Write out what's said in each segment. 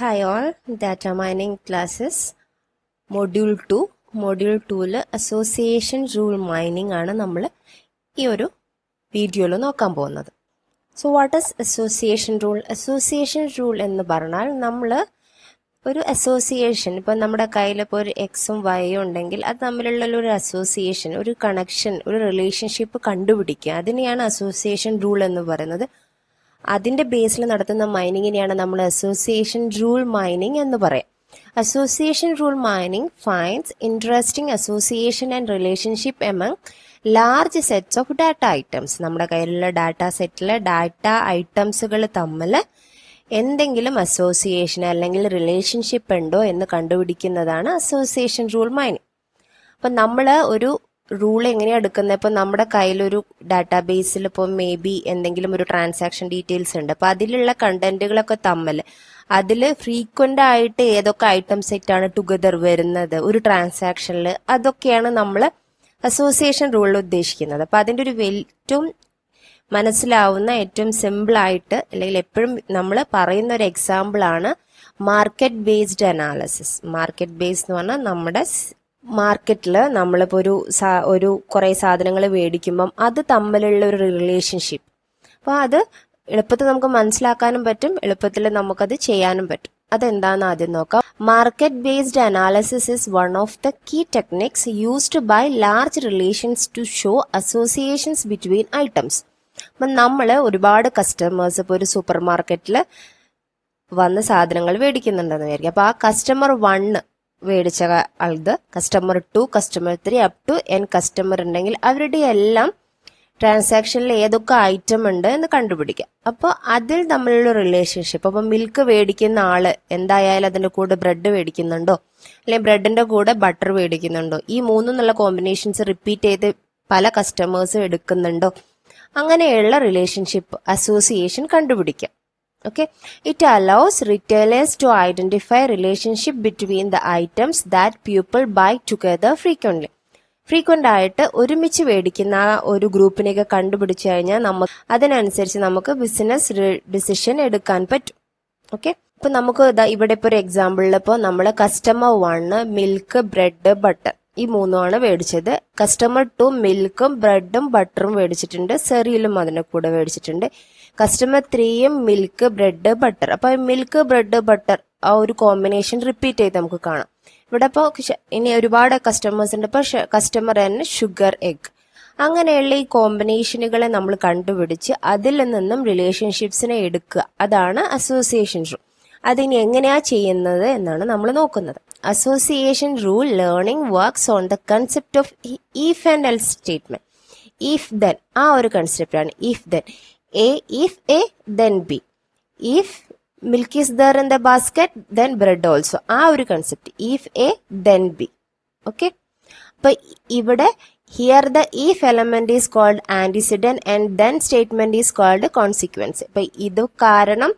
Hi all data mining classes module two module ടൂവിൽ association rule mining ആണ് നമ്മൾ ഈ ഒരു വീഡിയോയിൽ നോക്കാൻ പോകുന്നത് so what is association rule association rule എന്ന് പറഞ്ഞാൽ നമ്മൾ ഒരു അസോസിയേഷൻ ഇപ്പം നമ്മുടെ കയ്യിൽ ഇപ്പോൾ ഒരു എക്സും വൈയും ഉണ്ടെങ്കിൽ അത് തമ്മിലുള്ള ഒരു അസോസിയേഷൻ ഒരു കണക്ഷൻ ഒരു റിലേഷൻഷിപ്പ് കണ്ടുപിടിക്കുക അതിനെയാണ് അസോസിയേഷൻ റൂൾ എന്ന് പറയുന്നത് അതിന്റെ ബേസിൽ നടത്തുന്ന മൈനിങ്ങിനെയാണ് നമ്മൾ അസോസിയേഷൻ റൂൾ മൈനിങ് എന്ന് പറയാം association rule mining finds interesting association and relationship among large sets of data items നമ്മുടെ കയ്യിലുള്ള ഡാറ്റ സെറ്റിലെ ഡാറ്റ ഐറ്റംസുകൾ തമ്മിൽ എന്തെങ്കിലും അസോസിയേഷൻ അല്ലെങ്കിൽ റിലേഷൻഷിപ്പ് ഉണ്ടോ എന്ന് കണ്ടുപിടിക്കുന്നതാണ് അസോസിയേഷൻ റൂൾ മൈനിങ് അപ്പം നമ്മൾ ഒരു റൂൾ എങ്ങനെയാണ് എടുക്കുന്നത് ഇപ്പം നമ്മുടെ കയ്യിലൊരു ഡാറ്റാബേസിൽ ഇപ്പം മേ ബി എന്തെങ്കിലും ഒരു ട്രാൻസാക്ഷൻ ഡീറ്റെയിൽസ് ഉണ്ട് അപ്പം അതിലുള്ള കണ്ടന്റുകളൊക്കെ തമ്മിൽ അതിൽ ഫ്രീക്വന്റ് ആയിട്ട് ഏതൊക്കെ ഐറ്റംസ് ആയിട്ടാണ് ആണ് ടുഗദർ വരുന്നത് ഒരു ട്രാൻസാക്ഷനിൽ അതൊക്കെയാണ് നമ്മൾ അസോസിയേഷൻ റൂളിൽ ഉദ്ദേശിക്കുന്നത് അപ്പം അതിൻ്റെ ഒരു ഏറ്റവും മനസ്സിലാവുന്ന ഏറ്റവും സിമ്പിൾ ആയിട്ട് അല്ലെങ്കിൽ എപ്പോഴും നമ്മൾ പറയുന്ന ഒരു എക്സാമ്പിൾ ആണ് market based analysis market based എന്ന് പറഞ്ഞാൽ നമ്മുടെ മാർക്കറ്റിൽ നമ്മളിപ്പോൾ ഒരു സാ ഒരു കുറേ സാധനങ്ങൾ മേടിക്കുമ്പം അത് തമ്മിലുള്ള ഒരു റിലേഷൻഷിപ്പ് അപ്പോൾ അത് എളുപ്പത്തിൽ നമുക്ക് മനസ്സിലാക്കാനും പറ്റും എളുപ്പത്തിൽ നമുക്കത് ചെയ്യാനും പറ്റും അതെന്താണെന്ന് ആദ്യം നോക്കാം market based analysis is one of the key techniques used by large relations to show associations between items അപ്പം നമ്മൾ ഒരുപാട് കസ്റ്റമേഴ്സ് ഇപ്പോൾ ഒരു സൂപ്പർ മാർക്കറ്റിൽ വന്ന് സാധനങ്ങൾ മേടിക്കുന്നുണ്ടെന്ന് വിചാരിക്കും അപ്പോൾ ആ കസ്റ്റമർ വണ്ണ് മേടിച്ച ആൾക്ക് customer two customer three up to N customer ഉണ്ടെങ്കിൽ അവരുടെ എല്ലാം ട്രാൻസാക്ഷനിൽ ഏതൊക്കെ ഐറ്റം ഉണ്ട് എന്ന് കണ്ടുപിടിക്കാം അപ്പോൾ അതിൽ തമ്മിലുള്ള റിലേഷൻഷിപ്പ് അപ്പോൾ മിൽക്ക് മേടിക്കുന്ന ആള് എന്തായാലും അതിൻ്റെ കൂടെ ബ്രെഡ് മേടിക്കുന്നുണ്ടോ അല്ലെങ്കിൽ ബ്രെഡിൻ്റെ കൂടെ ബട്ടർ മേടിക്കുന്നുണ്ടോ ഈ മൂന്നുള്ള കോമ്പിനേഷൻസ് റിപ്പീറ്റ് ചെയ്ത് പല കസ്റ്റമേഴ്സും എടുക്കുന്നുണ്ടോ അങ്ങനെയുള്ള റിലേഷൻഷിപ്പ് അസോസിയേഷൻ കണ്ടുപിടിക്കാം okay it allows retailers to identify relationship between the items that people buy together frequently frequent ആയിട്ട് ഒരുമിച്ച് മേടിക്കുന്ന ഒരു ഗ്രൂപ്പിനെയൊക്കെ കണ്ടുപിടിച്ചു കഴിഞ്ഞാൽ നമുക്ക് അതിനനുസരിച്ച് നമുക്ക് ബിസിനസ് ഡിസിഷൻ എടുക്കാൻ പറ്റും ഓക്കെ ഇപ്പം നമുക്ക് ഇവിടെ ഇപ്പോൾ ഒരു എക്സാമ്പിളിൽ ഇപ്പോൾ നമ്മൾ customer one milk bread butter ഈ മൂന്നുമാണ് മേടിച്ചത് കസ്റ്റമർ ടു മിൽക്കും ബ്രെഡും ബട്ടറും മേടിച്ചിട്ടുണ്ട് സെറിയലും അതിൻ്റെ കൂടെ മേടിച്ചിട്ടുണ്ട് കസ്റ്റമർ ത്രീയും മിൽക്ക് ബ്രെഡ് ബട്ടർ അപ്പൊ മിൽക്ക് ബ്രെഡ് ബട്ടർ ആ ഒരു കോമ്പിനേഷൻ റിപ്പീറ്റ് ചെയ്ത് നമുക്ക് കാണാം ഇവിടെ ഇപ്പോൾ ഇനി ഒരുപാട് കസ്റ്റമേഴ്സ് ഉണ്ട് ഇപ്പോൾ കസ്റ്റമർ തന്നെ ഷുഗർ എഗ് അങ്ങനെയുള്ള ഈ കോമ്പിനേഷനുകളെ നമ്മൾ കണ്ടുപിടിച്ച് അതിൽ നിന്നും റിലേഷൻഷിപ്സിനെ എടുക്കുക അതാണ് അസോസിയേഷൻ റൂൾ അതിനി എങ്ങനെയാ ചെയ്യുന്നത് എന്നാണ് നമ്മൾ നോക്കുന്നത് association rule learning works on the concept of if and else statement if then ആ ഒരു കൺസെപ്റ്റ് ആണ് if then A if A then B if milk is there in the basket then bread also ആ ഒരു concept if A then B okay അപ്പൊ ഇവിടെ here the if element is called antecedent and then statement is called consequence അപ്പൊ ഇത് കാരണം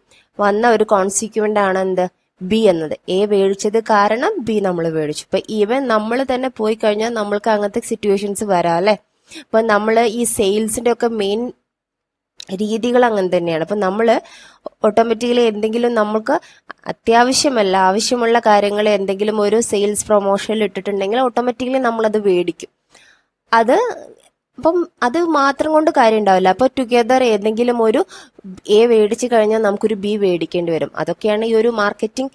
വന്ന ഒരു consequent ആണ് എന്ത് ബി എന്നത് എ മേടിച്ചത് കാരണം ബി നമ്മൾ മേടിച്ചു ഇപ്പൊ ഈവൻ നമ്മൾ തന്നെ പോയി കഴിഞ്ഞാൽ നമ്മൾക്ക് അങ്ങനത്തെ സിറ്റുവേഷൻസ് വരാല്ലേ അല്ലെ അപ്പൊ നമ്മൾ ഈ സെയിൽസിന്റെ ഒക്കെ മെയിൻ രീതികൾ അങ്ങനെ തന്നെയാണ് അപ്പൊ നമ്മൾ ഓട്ടോമാറ്റിക്കലി എന്തെങ്കിലും നമുക്ക് അത്യാവശ്യമല്ല ആവശ്യമുള്ള കാര്യങ്ങൾ എന്തെങ്കിലും ഒരു സെയിൽസ് പ്രൊമോഷനിൽ ഇട്ടിട്ടുണ്ടെങ്കിൽ ഓട്ടോമാറ്റിക്കലി നമ്മൾ അത് മേടിക്കും അത് അപ്പം അത് മാത്രം കൊണ്ട് കാര്യം ഉണ്ടാവില്ല അപ്പോൾ ടുഗദർ ഏതെങ്കിലും ഒരു എ മേടിച്ചു കഴിഞ്ഞാൽ നമുക്കൊരു ബി മേടിക്കേണ്ടി വരും അതൊക്കെയാണ് ഈ ഒരു മാർക്കറ്റിംഗ്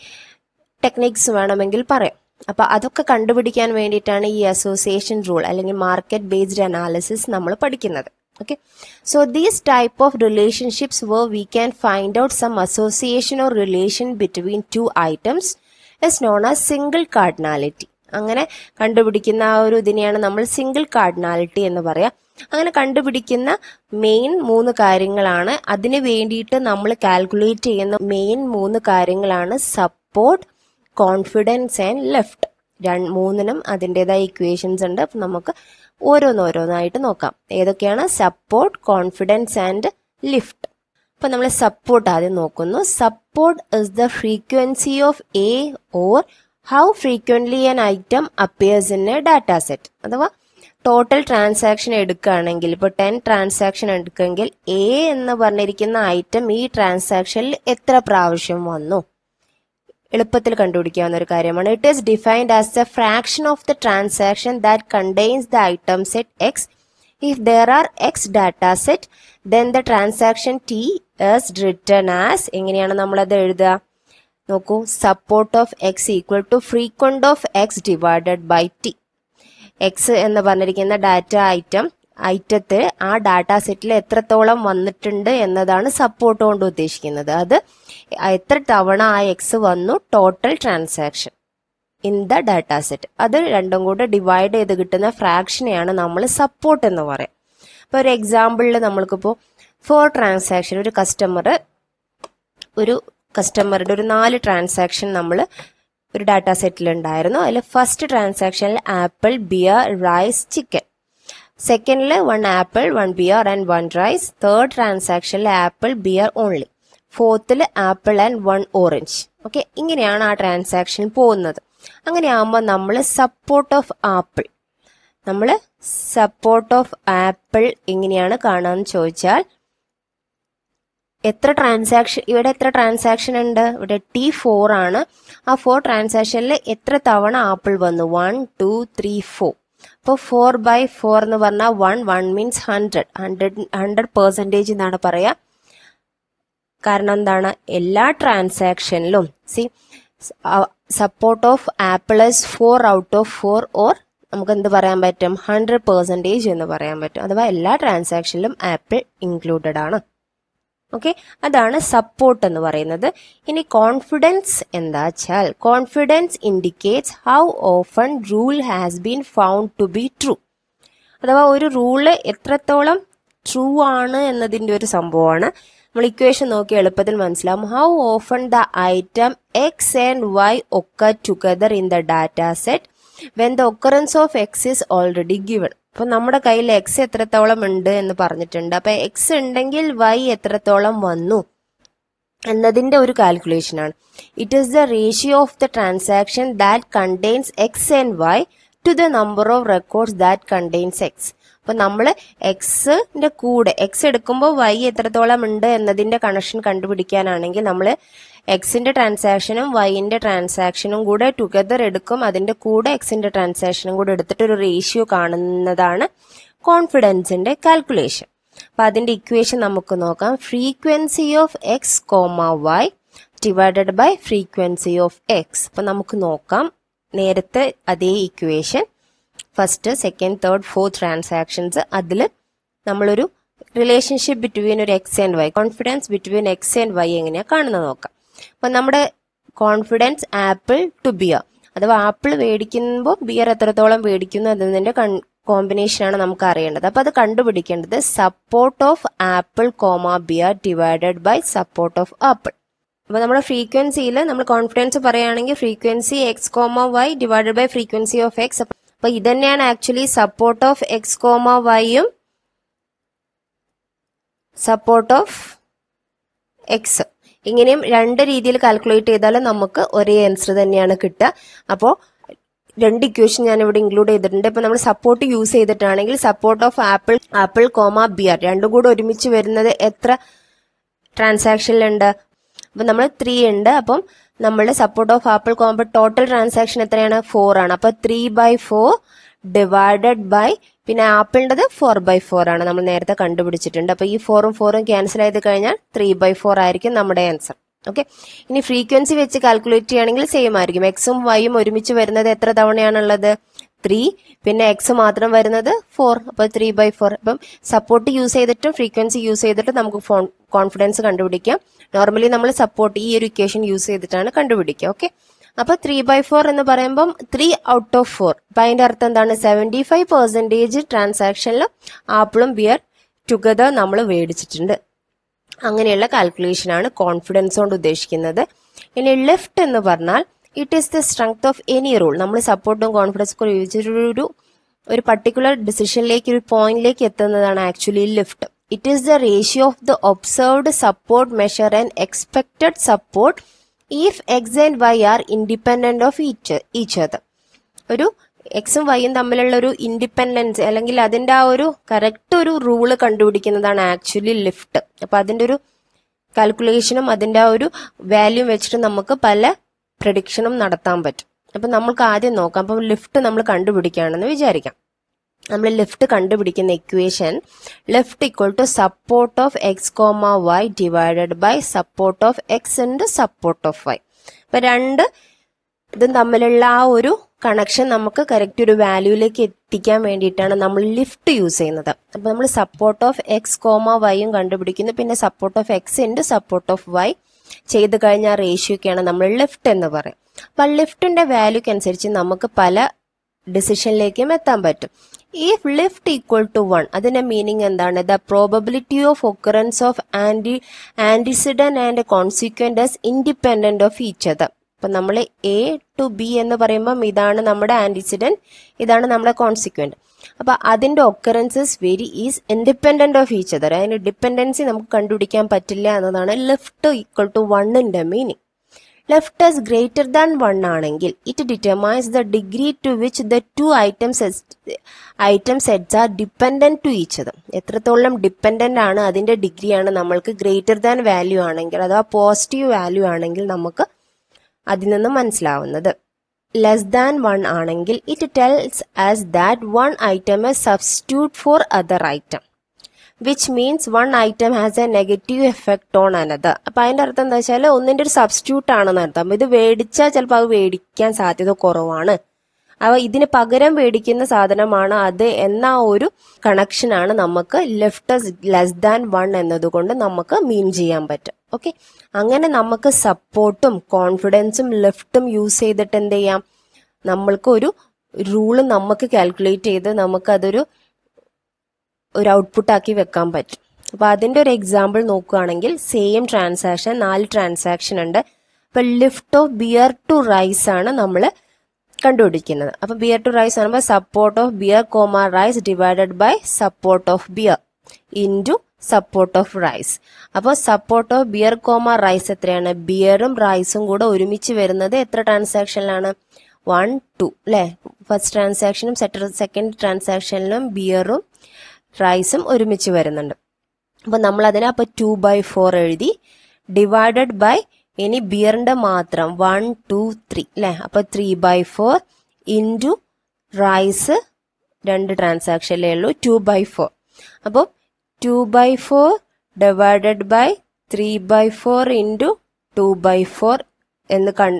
ടെക്നിക്സ് വേണമെങ്കിൽ പറയാം അപ്പോൾ അതൊക്കെ കണ്ടുപിടിക്കാൻ വേണ്ടിയിട്ടാണ് ഈ അസോസിയേഷൻ റൂൾ അല്ലെങ്കിൽ മാർക്കറ്റ് ബേസ്ഡ് അനാലിസിസ് നമ്മൾ പഠിക്കുന്നത് okay so these type of relationships where we can find out some association or relation between two items is known ആ സിംഗിൾ കാർഡിനാലിറ്റി അങ്ങനെ കണ്ടുപിടിക്കുന്ന ആ ഒരു ഇതിനെയാണ് നമ്മൾ സിംഗിൾ കാർഡിനാലിറ്റി എന്ന് പറയാം അങ്ങനെ കണ്ടുപിടിക്കുന്ന മെയിൻ മൂന്ന് കാര്യങ്ങളാണ് അതിന് വേണ്ടിയിട്ട് നമ്മൾ കാൽക്കുലേറ്റ് ചെയ്യുന്ന മെയിൻ മൂന്ന് കാര്യങ്ങളാണ് സപ്പോർട്ട് കോൺഫിഡൻസ് ആൻഡ് ലെഫ്റ്റ് രണ്ട് മൂന്നിനും അതിൻ്റെതായ ഇക്വേഷൻസ് ഉണ്ട് അപ്പം നമുക്ക് ഓരോന്നോരോന്നായിട്ട് നോക്കാം ഏതൊക്കെയാണ് സപ്പോർട്ട് കോൺഫിഡൻസ് ആൻഡ് ലിഫ്റ്റ് അപ്പം നമ്മൾ സപ്പോർട്ട് ആദ്യം നോക്കുന്നു support is the frequency of A or how frequently an item appears in a data set അഥവാ ടോട്ടൽ ട്രാൻസാക്ഷൻ എടുക്കുകയാണെങ്കിൽ ഇപ്പോൾ ടെൻ ട്രാൻസാക്ഷൻ എടുക്കുമെങ്കിൽ എ എന്ന് പറഞ്ഞിരിക്കുന്ന ഐറ്റം ഈ ട്രാൻസാക്ഷനിൽ എത്ര പ്രാവശ്യം വന്നു എളുപ്പത്തിൽ കണ്ടുപിടിക്കാവുന്ന ഒരു കാര്യമാണ് it is defined as a fraction of the transaction that contains the item set X if there are X data set then the transaction T S return as എങ്ങനെയാണ് നമ്മളത് എഴുതുക നോക്കൂ support of X equal to frequent of X divided by T X എന്ന് പറഞ്ഞിരിക്കുന്ന data item ഐറ്റത്തിൽ ആ data സെറ്റിൽ എത്രത്തോളം വന്നിട്ടുണ്ട് എന്നതാണ് സപ്പോർട്ട് കൊണ്ട് ഉദ്ദേശിക്കുന്നത് അത് എത്ര തവണ ആ എക്സ് വന്നു total transaction in the data set അത് രണ്ടും കൂടെ ഡിവൈഡ് ചെയ്ത് കിട്ടുന്ന ഫ്രാക്ഷനെയാണ് നമ്മൾ സപ്പോർട്ട് എന്ന് പറയാം അപ്പോൾ ഒരു എക്സാമ്പിളിൽ നമ്മൾക്കിപ്പോ ഫോർ ട്രാൻസാക്ഷൻ ഒരു കസ്റ്റമർ ഒരു കസ്റ്റമറുടെ ഒരു നാല് ട്രാൻസാക്ഷൻ നമ്മൾ ഒരു ഡാറ്റ സെറ്റിൽ ഉണ്ടായിരുന്നു അതിൽ ഫസ്റ്റ് ട്രാൻസാക്ഷനിൽ ആപ്പിൾ ബിയർ റൈസ് ചിക്കൻ സെക്കൻഡിൽ one apple one beer and one rice third ട്രാൻസാക്ഷനിൽ ആപ്പിൾ ബിയർ ഓൺലി ഫോർത്തിൽ apple and one orange okay ഇങ്ങനെയാണ് ആ ട്രാൻസാക്ഷൻ പോകുന്നത് അങ്ങനെയാകുമ്പോൾ നമ്മൾ സപ്പോർട്ട് ഓഫ് ആപ്പിൾ നമ്മൾ സപ്പോർട്ട് ഓഫ് ആപ്പിൾ എങ്ങനെയാണ് കാണാമെന്ന് ചോദിച്ചാൽ എത്ര ട്രാൻസാക്ഷൻ ഇവിടെ എത്ര ട്രാൻസാക്ഷൻ ഉണ്ട് ഇവിടെ ടി ഫോർ ആണ് ആ ഫോർ ട്രാൻസാക്ഷനിൽ എത്ര തവണ ആപ്പിൾ വന്നു വൺ ടു ത്രീ ഫോർ അപ്പോൾ ഫോർ ബൈ ഫോർ എന്ന് പറഞ്ഞാൽ one one means hundred hundred hundred percentage എന്നാണ് പറയുക കാരണം എന്താണ് എല്ലാ ട്രാൻസാക്ഷനിലും see support of apples four out of four or നമുക്ക് എന്ത് പറയാൻ പറ്റും ഹൺഡ്രഡ് പെർസെൻറ്റേജ് എന്ന് പറയാൻ പറ്റും അഥവാ എല്ലാ ട്രാൻസാക്ഷനിലും ആപ്പിൾ ഇൻക്ലൂഡഡ് ആണ് ഓക്കെ അതാണ് സപ്പോർട്ട് എന്ന് പറയുന്നത് ഇനി കോൺഫിഡൻസ് എന്താ വെച്ചാൽ confidence indicates how often rule has been found to be true അഥവാ ഒരു റൂള് എത്രത്തോളം ട്രൂ ആണ് എന്നതിൻ്റെ ഒരു സംഭവമാണ് നമ്മൾ ഇക്വേഷൻ നോക്കി എളുപ്പത്തിൽ മനസ്സിലാവും how often the item X and Y ഒക്കെ together in the data set when the occurrence of X is already given അപ്പോൾ നമ്മുടെ കയ്യിൽ എക്സ് എത്രത്തോളം ഉണ്ട് എന്ന് പറഞ്ഞിട്ടുണ്ട് അപ്പോൾ എക്സ് ഉണ്ടെങ്കിൽ വൈ എത്രത്തോളം വന്നു എന്നതിൻ്റെ ഒരു കാൽക്കുലേഷൻ ആണ് it is the ratio of the transaction that contains X and Y to the number of records that contains X അപ്പോൾ നമ്മൾ എക്സിന്റെ കൂടെ എക്സ് എടുക്കുമ്പോൾ വൈ എത്രത്തോളം ഉണ്ട് എന്നതിൻ്റെ കണക്ഷൻ കണ്ടുപിടിക്കാനാണെങ്കിൽ നമ്മൾ എക്സിന്റെ ട്രാൻസാക്ഷനും വൈൻ്റെ ട്രാൻസാക്ഷനും കൂടെ ടുഗദർ എടുക്കും അതിന്റെ കൂടെ എക്സിന്റെ ട്രാൻസാക്ഷനും കൂടെ എടുത്തിട്ട് ഒരു റേഷ്യോ കാണുന്നതാണ് കോൺഫിഡൻസിന്റെ കാൽക്കുലേഷൻ അപ്പൊ അതിന്റെ ഇക്വേഷൻ നമുക്ക് നോക്കാം frequency of X comma Y divided by frequency of X അപ്പൊ നമുക്ക് നോക്കാം നേരത്തെ അതേ equation first second third fourth transactions അതിൽ നമ്മളൊരു റിലേഷൻഷിപ്പ് ബിറ്റ്വീൻ ഒരു X and Y confidence between X and Y എങ്ങനെയാണ് കാണുന്നത് നോക്കാം അപ്പം നമ്മുടെ കോൺഫിഡൻസ് ആപ്പിൾ ടു ബിയർ അഥവാ ആപ്പിൾ മേടിക്കുമ്പോൾ ബിയർ എത്രത്തോളം മേടിക്കുന്നു എന്നതിൻ്റെ കോമ്പിനേഷനാണ് നമുക്ക് അറിയേണ്ടത് അപ്പോൾ അത് കണ്ടുപിടിക്കേണ്ടത് support of apple comma beer divided by support of apple അപ്പോൾ നമ്മുടെ ഫ്രീക്വൻസിയിൽ നമ്മൾ കോൺഫിഡൻസ് പറയുകയാണെങ്കിൽ frequency X comma Y divided by frequency of X അപ്പോൾ ഇതന്നെയാണ് actually support of X comma വൈയും സപ്പോർട്ട് ഓഫ് എക്സ് ഇങ്ങനെയും രണ്ട് രീതിയിൽ കാൽക്കുലേറ്റ് ചെയ്താലും നമുക്ക് ഒരേ ആൻസർ തന്നെയാണ് കിട്ടുക അപ്പോൾ രണ്ട് ഇക്വേഷൻ ഞാൻ ഇവിടെ ഇൻക്ലൂഡ് ചെയ്തിട്ടുണ്ട് ഇപ്പൊ നമ്മൾ സപ്പോർട്ട് യൂസ് ചെയ്തിട്ടാണെങ്കിൽ support of apple apple comma beer രണ്ടും കൂടെ ഒരുമിച്ച് വരുന്നത് എത്ര ട്രാൻസാക്ഷനിലുണ്ട് അപ്പൊ നമ്മൾ ത്രീ ഉണ്ട് അപ്പം നമ്മളുടെ support of apple combo total transaction എത്രയാണ് ഫോർ ആണ് അപ്പോൾ three by four divided by പിന്നെ ആപ്പിളിൻ്റെത് ഫോർ ബൈ ഫോർ ആണ് നമ്മൾ നേരത്തെ കണ്ടുപിടിച്ചിട്ടുണ്ട് അപ്പോൾ ഈ ഫോറും ഫോറും ക്യാൻസൽ ചെയ്ത് കഴിഞ്ഞാൽ ത്രീ ബൈ ഫോർ ആയിരിക്കും നമ്മുടെ ആൻസർ ഓക്കെ ഇനി ഫ്രീക്വൻസി വെച്ച് കാൽക്കുലേറ്റ് ചെയ്യുകയാണെങ്കിൽ സെയിം ആയിരിക്കും എക്സും വൈയും ഒരുമിച്ച് വരുന്നത് എത്ര തവണയാണുള്ളത് ത്രീ പിന്നെ എക്സ് മാത്രം വരുന്നത് ഫോർ അപ്പോൾ ത്രീ ബൈ ഫോർ അപ്പം സപ്പോർട്ട് യൂസ് ചെയ്തിട്ടും ഫ്രീക്വൻസി യൂസ് ചെയ്തിട്ടും നമുക്ക് ഫോൺ കോൺഫിഡൻസ് കണ്ടുപിടിക്കാം നോർമലി നമ്മൾ സപ്പോർട്ട് ഈ ഒരു ഇക്വേഷൻ യൂസ് ചെയ്തിട്ടാണ് കണ്ടുപിടിക്കുക ഓക്കെ അപ്പൊ ത്രീ ബൈ ഫോർ എന്ന് പറയുമ്പം ത്രീ ഔട്ട് ഓഫ് ഫോർ അപ്പൊ അതിന്റെ അർത്ഥം എന്താണ് സെവൻറ്റി ഫൈവ് പെർസെൻറ്റേജ് ട്രാൻസാക്ഷനിൽ ആപ്പിളും ബിയർ ടുഗദർ നമ്മൾ മേടിച്ചിട്ടുണ്ട് അങ്ങനെയുള്ള കാൽക്കുലേഷൻ ആണ് കോൺഫിഡൻസ് കൊണ്ട് ഉദ്ദേശിക്കുന്നത് ഇനി ലെഫ്റ്റ് എന്ന് പറഞ്ഞാൽ it is the strength of any rule നമ്മൾ സപ്പോർട്ടും കോൺഫിഡൻസ് ഒരു ഒരു പർട്ടിക്കുലർ ഡിസിഷനിലേക്ക് ഒരു പോയിന്റിലേക്ക് എത്തുന്നതാണ് actually lift it is the ratio of the observed support measure and expected support if X and Y are independent of each each ഒരു എക്സും വൈയും തമ്മിലുള്ള ഒരു ഇൻഡിപെൻഡൻസ് അല്ലെങ്കിൽ അതിൻ്റെ ആ ഒരു കറക്റ്റ് ഒരു റൂള് കണ്ടുപിടിക്കുന്നതാണ് ആക്ച്വലി ലിഫ്റ്റ് അപ്പൊ അതിൻ്റെ ഒരു കാൽക്കുലേഷനും അതിൻ്റെ ആ ഒരു വാല്യൂ വെച്ചിട്ട് നമുക്ക് പല പ്രഡിക്ഷനും നടത്താൻ പറ്റും അപ്പം നമ്മൾക്ക് ആദ്യം നോക്കാം അപ്പം ലിഫ്റ്റ് നമ്മൾ കണ്ടുപിടിക്കുകയാണെന്ന് വിചാരിക്കാം നമ്മൾ ലിഫ്റ്റ് കണ്ടുപിടിക്കുന്ന equation left equal to support of X comma Y divided by support of X into support of Y അപ്പം രണ്ട് ഇതും തമ്മിലുള്ള ആ ഒരു കണക്ഷൻ നമുക്ക് കറക്റ്റ് ഒരു വാല്യൂയിലേക്ക് എത്തിക്കാൻ വേണ്ടിയിട്ടാണ് നമ്മൾ ലിഫ്റ്റ് യൂസ് ചെയ്യുന്നത് അപ്പോൾ നമ്മൾ സപ്പോർട്ട് ഓഫ് എക്സ് കോമ വൈയും കണ്ടുപിടിക്കുന്നു പിന്നെ support of X and support of Y ചെയ്ത് കഴിഞ്ഞ റേഷ്യോക്കാണ് നമ്മൾ ലിഫ്റ്റ് എന്ന് പറയും അപ്പൊ ലിഫ്റ്റിന്റെ വാല്യൂക്ക് അനുസരിച്ച് നമുക്ക് പല ഡിസിഷനിലേക്കും എത്താൻ പറ്റും ഈ ലിഫ്റ്റ് ഈക്വൽ ടു വൺ അതിന്റെ മീനിങ് എന്താണ് the probability of occurrence of anti antecedent and consequence independent of each other അപ്പം നമ്മൾ എ ടു ബി എന്ന് പറയുമ്പം ഇതാണ് നമ്മുടെ ആൻറ്റിസിഡൻറ്റ് ഇതാണ് നമ്മുടെ കോൺസിക്വൻറ്റ് അപ്പോൾ അതിൻ്റെ occurrences very is independent of each other അതിൻ്റെ ഡിപ്പെൻഡൻസി നമുക്ക് കണ്ടുപിടിക്കാൻ പറ്റില്ല എന്നതാണ് ലെഫ്റ്റ് ഈക്വൽ ടു വണ്ണിൻ്റെ meaning left as greater than one ആണെങ്കിൽ it determines the degree to which the two items item sets are dependent to each എത്രത്തോളം dependent ആണ് അതിൻ്റെ ഡിഗ്രിയാണ് നമ്മൾക്ക് ഗ്രേറ്റർ ദാൻ വാല്യൂ ആണെങ്കിൽ അഥവാ പോസിറ്റീവ് വാല്യൂ ആണെങ്കിൽ നമുക്ക് അതിൽ നിന്ന് മനസ്സിലാവുന്നത് ലെസ് ദാൻ വൺ ആണെങ്കിൽ it tells us that one item is substitute for other item which means one item has a negative effect on another അപ്പൊ അതിന്റെ അർത്ഥം എന്താ വെച്ചാൽ ഒന്നിന്റെ ഒരു സബ്സ്റ്റിറ്റ്യൂട്ട് ആണെന്ന് അർത്ഥം ഇത് മേടിച്ചാൽ ചിലപ്പോൾ അത് മേടിക്കാൻ സാധ്യത കുറവാണ് അവ ഇതിന് പകരം മേടിക്കുന്ന സാധനമാണ് അത് എന്ന ഒരു കണക്ഷനാണ് നമുക്ക് ലെഫ്റ്റ് ലെസ് ദാൻ വൺ എന്നതുകൊണ്ട് നമുക്ക് മീൻ ചെയ്യാൻ പറ്റും ഓക്കെ അങ്ങനെ നമുക്ക് സപ്പോർട്ടും കോൺഫിഡൻസും ലെഫ്റ്റും യൂസ് ചെയ്തിട്ട് എന്ത് ചെയ്യാം നമ്മൾക്ക് ഒരു റൂള് നമുക്ക് കാൽക്കുലേറ്റ് ചെയ്ത് നമുക്ക് അതൊരു ഒരു ഔട്ട്പുട്ടാക്കി വെക്കാൻ പറ്റും അപ്പോൾ അതിൻ്റെ ഒരു എക്സാമ്പിൾ നോക്കുകയാണെങ്കിൽ സെയിം ട്രാൻസാക്ഷൻ നാല് ട്രാൻസാക്ഷൻ ഉണ്ട് അപ്പോൾ lift of beer to rice ആണ് നമ്മൾ കണ്ടുപിടിക്കുന്നത് അപ്പൊ ബിയർ ടു റൈസ് പറയുമ്പോൾ support of beer comma rice divided by support of beer to support of rice അപ്പോൾ support of beer comma rice എത്രയാണ് ബിയറും റൈസും കൂടെ ഒരുമിച്ച് വരുന്നത് എത്ര ട്രാൻസാക്ഷനിലാണ് വൺ ടു അല്ലേ ഫസ്റ്റ് ട്രാൻസാക്ഷനും സെക്കൻഡ് ട്രാൻസാക്ഷനിലും ബിയറും റൈസും ഒരുമിച്ച് വരുന്നുണ്ട് അപ്പോൾ നമ്മൾ അതിനെ അപ്പോൾ ടു ബൈ ഫോർ എഴുതി ഡിവൈഡഡ് ബൈ ഇനി ബിയറിന്റെ മാത്രം വൺ ടു ത്രീ അല്ലെ അപ്പൊ three by four into rice രണ്ട് ട്രാൻസാക്ഷൻ അല്ലേ ഉള്ളൂ ടു ബൈ ഫോർ അപ്പൊ two by four divided by three by four into two by four എന്ന് കൺ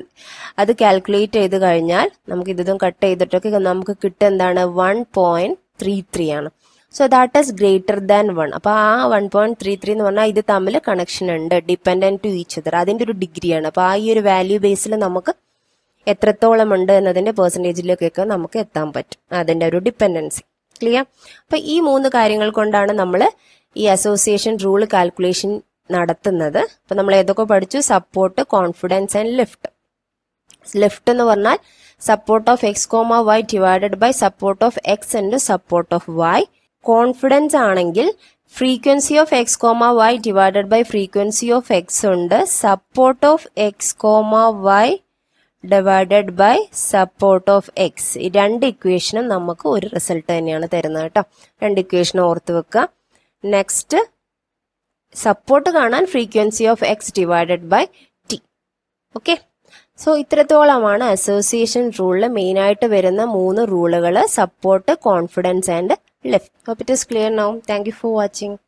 അത് കാൽക്കുലേറ്റ് ചെയ്ത് കഴിഞ്ഞാൽ നമുക്ക് ഇതും കട്ട് ചെയ്തിട്ടൊക്കെ നമുക്ക് കിട്ടുക എന്താണ് വൺ പോയിന്റ് ത്രീ ത്രീ ആണ് so that is greater than one അപ്പൊ ആ വൺ പോയിന്റ് ത്രീ ത്രീ എന്ന് പറഞ്ഞാൽ ഇത് തമ്മിൽ കണക്ഷൻ ഉണ്ട് ഡിപ്പെൻഡൻറ്റ് ടു ഈച്ച് അതർ അതിന്റെ ഒരു ഡിഗ്രിയാണ് അപ്പൊ ആ ഈ ഒരു വാല്യൂ ബേസിൽ നമുക്ക് എത്രത്തോളം ഉണ്ട് എന്നതിന്റെ പെർസെൻറ്റേജിലേക്കൊക്കെ നമുക്ക് എത്താൻ പറ്റും അതിന്റെ ഒരു ഡിപ്പെൻഡൻസി ക്ലിയർ അപ്പൊ ഈ മൂന്ന് കാര്യങ്ങൾ കൊണ്ടാണ് നമ്മൾ ഈ അസോസിയേഷൻ റൂൾ കാൽക്കുലേഷൻ നടത്തുന്നത് അപ്പൊ നമ്മൾ ഏതൊക്കെ പഠിച്ചു support confidence and lift lift എന്ന് പറഞ്ഞാൽ support of X comma Y divided by support of X and support of Y confidence ആണെങ്കിൽ frequency of X comma Y divided by frequency of X ഉണ്ട് support of X comma Y divided by support of X ഈ രണ്ട് ഇക്വേഷനും നമുക്ക് ഒരു result തന്നെയാണ് തരുന്നത് കേട്ടോ രണ്ട് ഇക്വേഷൻ ഓർത്ത് വെക്കുക നെക്സ്റ്റ് സപ്പോർട്ട് കാണാൻ frequency of X divided by T okay so ഇത്രത്തോളമാണ് അസോസിയേഷൻ റൂളിൽ മെയിനായിട്ട് വരുന്ന മൂന്ന് റൂളുകൾ support confidence and left. Hope it is clear now. Thank you for watching.